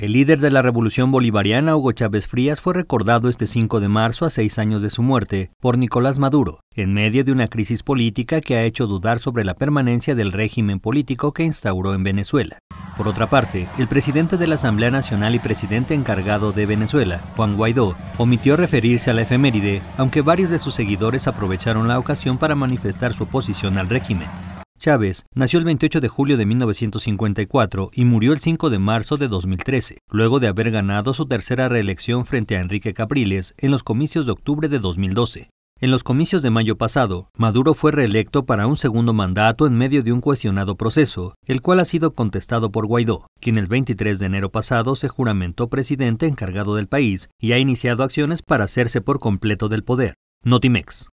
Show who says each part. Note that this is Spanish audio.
Speaker 1: El líder de la revolución bolivariana, Hugo Chávez Frías, fue recordado este 5 de marzo a seis años de su muerte por Nicolás Maduro, en medio de una crisis política que ha hecho dudar sobre la permanencia del régimen político que instauró en Venezuela. Por otra parte, el presidente de la Asamblea Nacional y presidente encargado de Venezuela, Juan Guaidó, omitió referirse a la efeméride, aunque varios de sus seguidores aprovecharon la ocasión para manifestar su oposición al régimen. Chávez nació el 28 de julio de 1954 y murió el 5 de marzo de 2013, luego de haber ganado su tercera reelección frente a Enrique Capriles en los comicios de octubre de 2012. En los comicios de mayo pasado, Maduro fue reelecto para un segundo mandato en medio de un cuestionado proceso, el cual ha sido contestado por Guaidó, quien el 23 de enero pasado se juramentó presidente encargado del país y ha iniciado acciones para hacerse por completo del poder. Notimex.